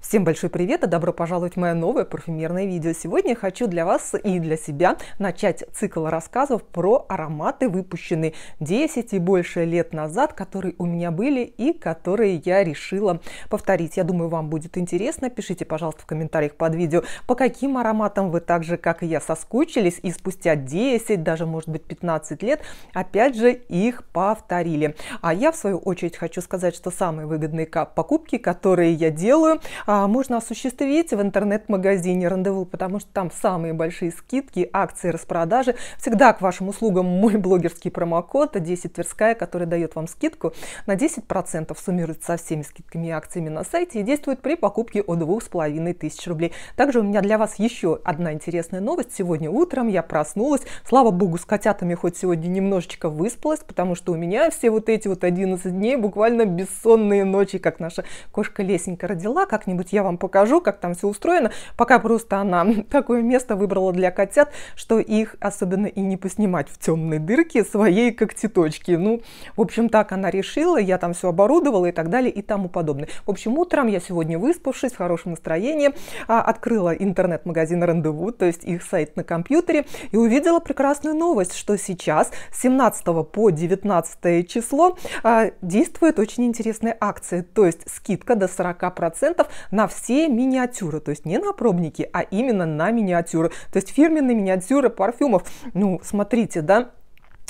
Всем большой привет и добро пожаловать в мое новое парфюмерное видео. Сегодня я хочу для вас и для себя начать цикл рассказов про ароматы, выпущенные 10 и больше лет назад, которые у меня были и которые я решила повторить. Я думаю, вам будет интересно. Пишите, пожалуйста, в комментариях под видео, по каким ароматам вы так же, как и я, соскучились и спустя 10, даже может быть 15 лет, опять же их повторили. А я в свою очередь хочу сказать, что самые выгодные покупки, которые я делаю, а, можно осуществить в интернет-магазине рандеву, потому что там самые большие скидки, акции, распродажи. Всегда к вашим услугам мой блогерский промокод 10 Тверская, который дает вам скидку на 10%, суммирует со всеми скидками и акциями на сайте и действует при покупке от 2500 рублей. Также у меня для вас еще одна интересная новость. Сегодня утром я проснулась, слава богу, с котятами хоть сегодня немножечко выспалась, потому что у меня все вот эти вот 11 дней буквально бессонные ночи, как наша кошка Лесенька родила, как-нибудь как-нибудь я вам покажу, как там все устроено. Пока просто она такое место выбрала для котят, что их особенно и не поснимать в темной дырке своей когтеточки. Ну, в общем, так она решила, я там все оборудовала и так далее и тому подобное. В общем, утром я сегодня выспавшись, в хорошем настроении, а, открыла интернет-магазин «Рандеву», то есть их сайт на компьютере, и увидела прекрасную новость, что сейчас, с 17 по 19 число, а, действует очень интересная акция, то есть скидка до 40% процентов на все миниатюры, то есть не на пробники, а именно на миниатюры, то есть фирменные миниатюры парфюмов. Ну, смотрите, да,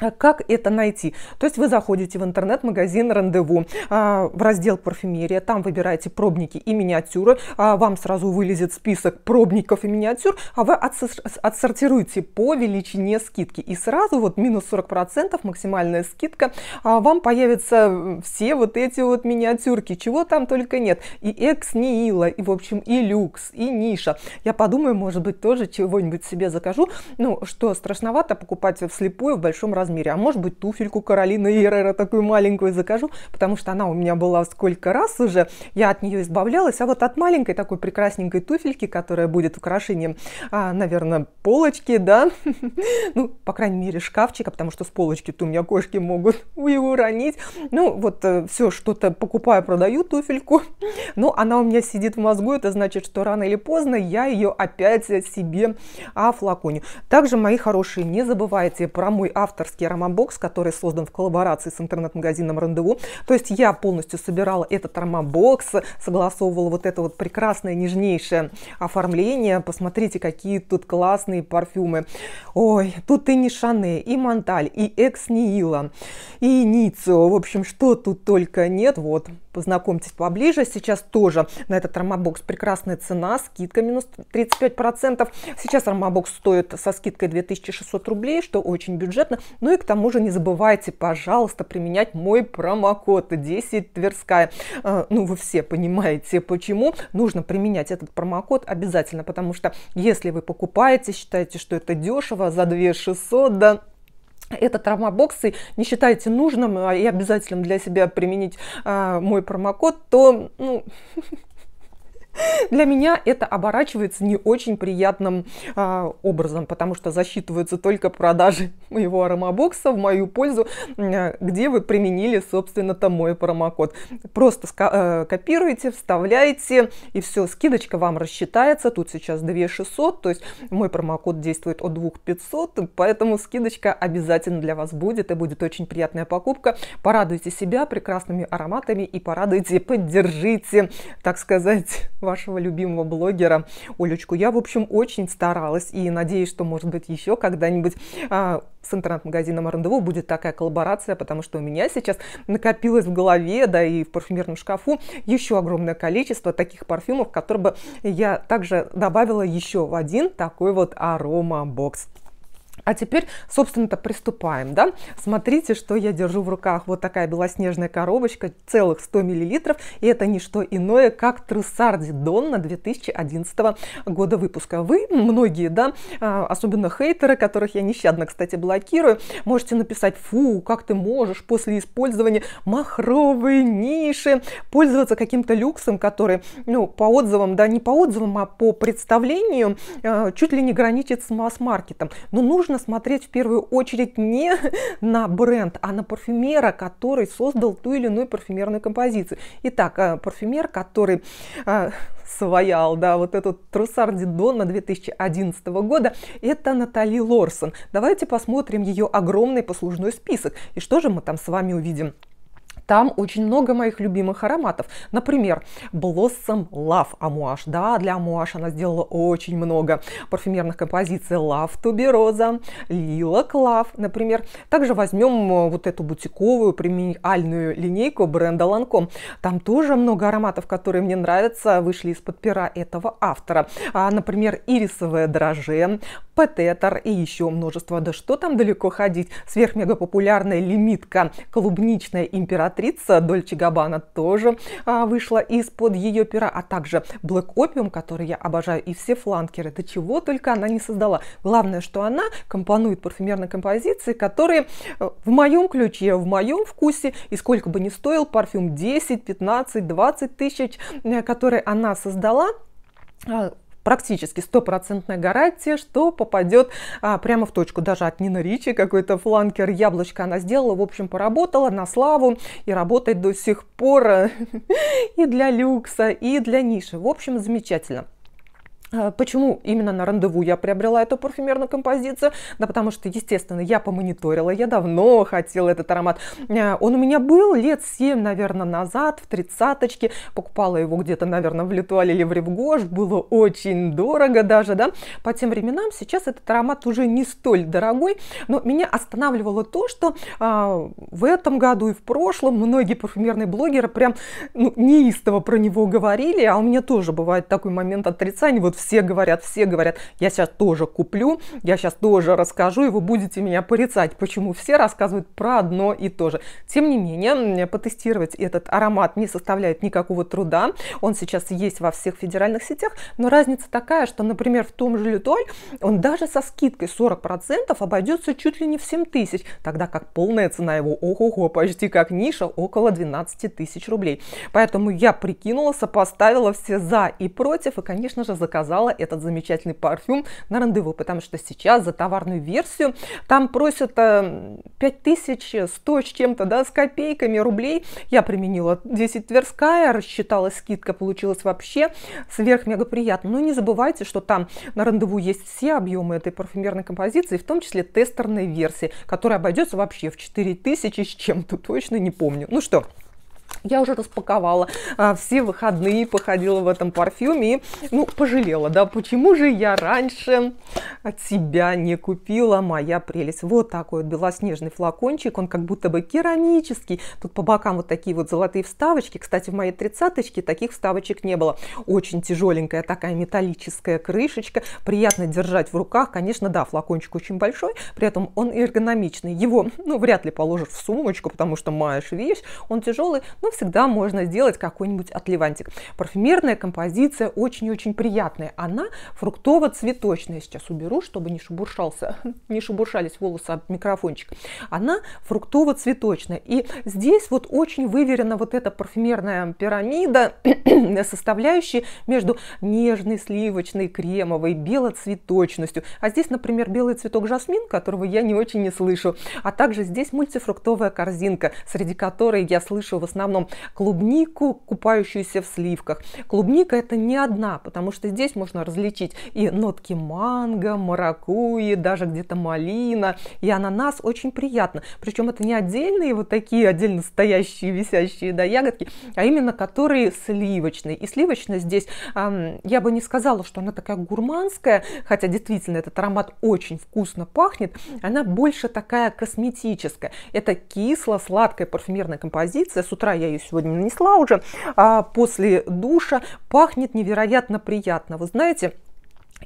а как это найти? То есть вы заходите в интернет-магазин «Рандеву», а, в раздел «Парфюмерия», там выбираете пробники и миниатюры, а вам сразу вылезет список пробников и миниатюр, а вы отсортируете по величине скидки. И сразу вот минус 40% максимальная скидка, вам появятся э, все вот эти вот миниатюрки, чего там только нет. И экс-ниила, и в общем и люкс, и ниша. Я подумаю, может быть, тоже чего-нибудь себе закажу. Ну, что страшновато покупать вслепую в большом размере размере, а может быть туфельку Каролины Ерера такую маленькую закажу, потому что она у меня была сколько раз уже, я от нее избавлялась, а вот от маленькой такой прекрасненькой туфельки, которая будет украшением, а, наверное, полочки, да, ну, по крайней мере, шкафчика, потому что с полочки-то у меня кошки могут его уронить, ну, вот э, все, что-то покупаю, продаю туфельку, но ну, она у меня сидит в мозгу, это значит, что рано или поздно я ее опять себе флаконе. Также, мои хорошие, не забывайте про мой авторский авторский ромабокс, который создан в коллаборации с интернет-магазином «Рандеву». То есть я полностью собирала этот ромабокс, согласовывала вот это вот прекрасное, нежнейшее оформление. Посмотрите, какие тут классные парфюмы. Ой, тут и Нишане, и Монталь, и Экс Ниила, и Ницо. В общем, что тут только нет. Вот, познакомьтесь поближе. Сейчас тоже на этот ромабокс прекрасная цена, скидка минус 35%. Сейчас ромабокс стоит со скидкой 2600 рублей, что очень бюджетно, ну и к тому же не забывайте, пожалуйста, применять мой промокод 10 Тверская. А, ну вы все понимаете, почему нужно применять этот промокод обязательно, потому что если вы покупаете, считаете, что это дешево за 2600, да, этот травмабоксы не считаете нужным а, и обязательным для себя применить э, мой промокод, то ну, Для меня это оборачивается не очень приятным э, образом, потому что засчитываются только продажи моего аромабокса в мою пользу, а, где вы применили, собственно-то, мой промокод. Просто э, копируете, вставляете, и все, скидочка вам рассчитается. Тут сейчас 2600, то есть мой промокод действует от 2500, поэтому скидочка обязательно для вас будет, и будет очень приятная покупка. Порадуйте себя прекрасными ароматами и порадуйте, поддержите, так сказать, вашего любимого блогера Олечку. Я, в общем, очень старалась и надеюсь, что, может быть, еще когда-нибудь а, с интернет-магазином РНДВ будет такая коллаборация, потому что у меня сейчас накопилось в голове, да и в парфюмерном шкафу еще огромное количество таких парфюмов, которые бы я также добавила еще в один такой вот аромабокс. А теперь, собственно-то, приступаем. Да? Смотрите, что я держу в руках. Вот такая белоснежная коробочка, целых 100 мл. И это не что иное, как Трессарди Донна 2011 года выпуска. Вы, многие, да, а, особенно хейтеры, которых я нещадно, кстати, блокирую, можете написать, фу, как ты можешь после использования махровой ниши пользоваться каким-то люксом, который, ну, по отзывам, да, не по отзывам, а по представлению а, чуть ли не граничит с масс-маркетом. Но ну, нужно нужно смотреть в первую очередь не на бренд, а на парфюмера, который создал ту или иную парфюмерную композицию. Итак, э, парфюмер, который э, своял, да, вот этот Трусар Дидона 2011 года, это Натали Лорсон. Давайте посмотрим ее огромный послужной список. И что же мы там с вами увидим? Там очень много моих любимых ароматов. Например, Blossom Love Amouage. Да, для Amouage она сделала очень много парфюмерных композиций. Love Tuberosa, Lilac Love, например. Также возьмем э, вот эту бутиковую премиальную линейку бренда Lancome. Там тоже много ароматов, которые мне нравятся, вышли из-под пера этого автора. А, например, ирисовое дрожжи, пететер и еще множество. Да что там далеко ходить? Сверхмегапопулярная лимитка клубничная императрица императрица Дольче Габана тоже а, вышла из-под ее пера, а также Black Opium, который я обожаю, и все фланкеры, да чего только она не создала. Главное, что она компонует парфюмерные композиции, которые э, в моем ключе, в моем вкусе, и сколько бы ни стоил парфюм 10, 15, 20 тысяч, э, которые она создала, а, практически стопроцентная гарантия, что попадет а, прямо в точку. Даже от Нины Ричи какой-то фланкер яблочко она сделала, в общем, поработала на славу и работает до сих пор э, и для люкса, и для ниши. В общем, замечательно. А, почему именно на рандеву я приобрела эту парфюмерную композицию? Да потому что, естественно, я помониторила, я давно хотела этот аромат. А, он у меня был лет 7, наверное, назад, в тридцаточке. Покупала его где-то, наверное, в Литуале или в Ревгош. Было очень дорого даже, да. По тем временам сейчас этот аромат уже не столь дорогой. Но меня останавливало то, что а, в этом году и в прошлом многие парфюмерные блогеры прям ну, неистово про него говорили. А у меня тоже бывает такой момент отрицания. Вот в все говорят, все говорят, я сейчас тоже куплю, я сейчас тоже расскажу, и вы будете меня порицать, почему все рассказывают про одно и то же. Тем не менее, потестировать этот аромат не составляет никакого труда, он сейчас есть во всех федеральных сетях, но разница такая, что, например, в том же Лютоль он даже со скидкой 40% обойдется чуть ли не в 7 тысяч, тогда как полная цена его, ого-го, почти как ниша, около 12 тысяч рублей. Поэтому я прикинула, сопоставила все за и против, и, конечно же, заказала заказала этот замечательный парфюм на рандеву, потому что сейчас за товарную версию там просят 5100 э, с чем-то, да, с копейками рублей. Я применила 10 Тверская, рассчитала скидка, получилось вообще сверх-мега приятно. Но не забывайте, что там на рандеву есть все объемы этой парфюмерной композиции, в том числе тестерной версии, которая обойдется вообще в 4000 с чем-то, точно не помню. Ну что, я уже распаковала а, все выходные, походила в этом парфюме и, ну, пожалела, да, почему же я раньше от себя не купила, моя прелесть. Вот такой вот белоснежный флакончик, он как будто бы керамический, тут по бокам вот такие вот золотые вставочки, кстати, в моей тридцаточке таких вставочек не было. Очень тяжеленькая такая металлическая крышечка, приятно держать в руках, конечно, да, флакончик очень большой, при этом он эргономичный, его, ну, вряд ли положишь в сумочку, потому что маешь вещь, он тяжелый, но всегда можно сделать какой-нибудь отливантик. Парфюмерная композиция очень-очень приятная. Она фруктово-цветочная. Сейчас уберу, чтобы не шебуршался, не шебуршались волосы от микрофончик. Она фруктово-цветочная. И здесь вот очень выверена вот эта парфюмерная пирамида, составляющая между нежной, сливочной, кремовой, белоцветочностью. А здесь, например, белый цветок жасмин, которого я не очень не слышу. А также здесь мультифруктовая корзинка, среди которой я слышу в основном клубнику, купающуюся в сливках. Клубника это не одна, потому что здесь можно различить и нотки манго, маракуйи, даже где-то малина и ананас. Очень приятно. Причем это не отдельные вот такие отдельно стоящие, висящие да, ягодки, а именно которые сливочные. И сливочная здесь, я бы не сказала, что она такая гурманская, хотя действительно этот аромат очень вкусно пахнет, она больше такая косметическая. Это кисло-сладкая парфюмерная композиция. С утра я ее ее сегодня нанесла уже, а после душа пахнет невероятно приятно. Вы знаете,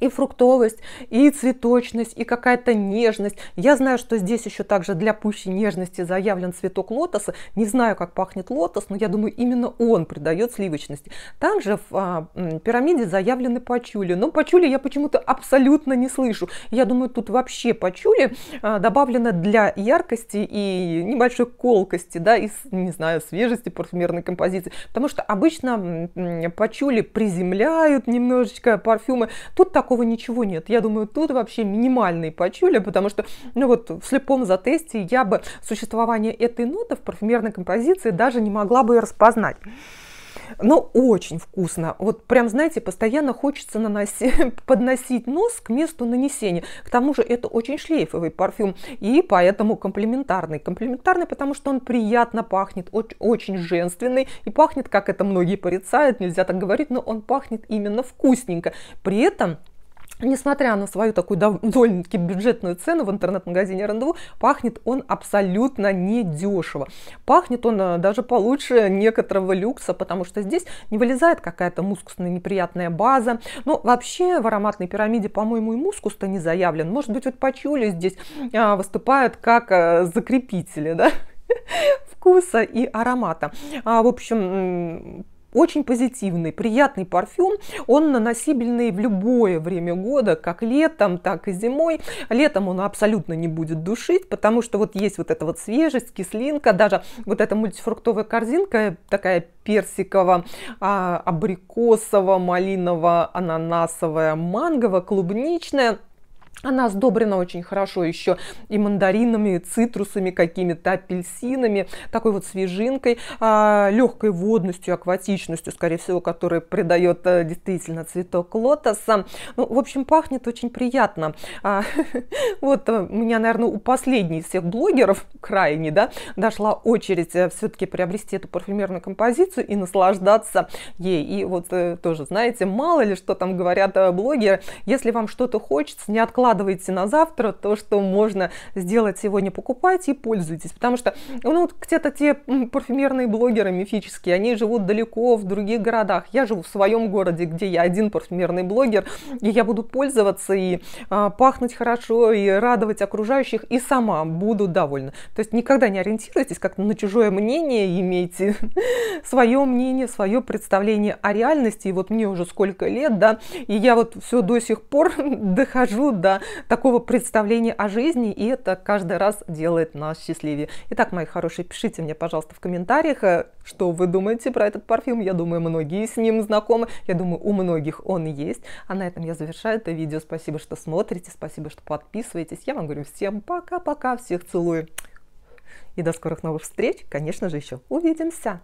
и фруктовость, и цветочность, и какая-то нежность. Я знаю, что здесь еще также для пущей нежности заявлен цветок лотоса. Не знаю, как пахнет лотос, но я думаю, именно он придает сливочности. Также в а, пирамиде заявлены пачули. Но пачули я почему-то абсолютно не слышу. Я думаю, тут вообще пачули а, добавлено для яркости и небольшой колкости, да, из не знаю, свежести парфюмерной композиции. Потому что обычно пачули приземляют немножечко парфюмы. Тут так такого ничего нет. Я думаю, тут вообще минимальные почули, потому что, ну вот, в слепом затесте я бы существование этой ноты в парфюмерной композиции даже не могла бы распознать. Но очень вкусно. Вот прям, знаете, постоянно хочется наносить, подносить нос к месту нанесения. К тому же это очень шлейфовый парфюм и поэтому комплементарный. Комплементарный, потому что он приятно пахнет, очень женственный и пахнет, как это многие порицают, нельзя так говорить, но он пахнет именно вкусненько. При этом Несмотря на свою такую довольно-таки бюджетную цену в интернет-магазине РНДУ, пахнет он абсолютно недешево. Пахнет он э, даже получше некоторого люкса, потому что здесь не вылезает какая-то мускусная неприятная база. Но вообще в ароматной пирамиде, по-моему, и мускус-то не заявлен. Может быть, вот пачули здесь а, выступают как э, закрепители да? вкуса и аромата. А, в общем, очень позитивный, приятный парфюм. Он наносибельный в любое время года, как летом, так и зимой. Летом он абсолютно не будет душить, потому что вот есть вот эта вот свежесть, кислинка, даже вот эта мультифруктовая корзинка, такая персиково, а, абрикосово, малиново, ананасовая, мангово, клубничная – она сдобрена очень хорошо еще и мандаринами, и цитрусами какими-то, апельсинами, такой вот свежинкой, а, легкой водностью, акватичностью, скорее всего, которая придает э, действительно цветок лотоса. Ну, в общем, пахнет очень приятно. А, вот э, у меня, наверное, у последней из всех блогеров, крайне, да, дошла очередь э, все-таки приобрести эту парфюмерную композицию и наслаждаться ей. И вот тоже, знаете, мало ли что там говорят блогеры, если вам что-то хочется, не откладывайте откладывайте на завтра то, что можно сделать сегодня, покупайте и пользуйтесь. Потому что, ну, вот где-то те парфюмерные блогеры мифические, они живут далеко, в других городах. Я живу в своем городе, где я один парфюмерный блогер, и я буду пользоваться и а, пахнуть хорошо, и радовать окружающих, и сама буду довольна. То есть никогда не ориентируйтесь как-то на чужое мнение, имейте свое мнение, свое представление о реальности. И вот мне уже сколько лет, да, и я вот все до сих пор дохожу до такого представления о жизни, и это каждый раз делает нас счастливее. Итак, мои хорошие, пишите мне, пожалуйста, в комментариях, э, что вы думаете про этот парфюм. Я думаю, многие с ним знакомы. Я думаю, у многих он есть. А на этом я завершаю это видео. Спасибо, что смотрите, спасибо, что подписываетесь. Я вам говорю всем пока-пока, всех целую. И до скорых новых встреч, конечно же, еще увидимся.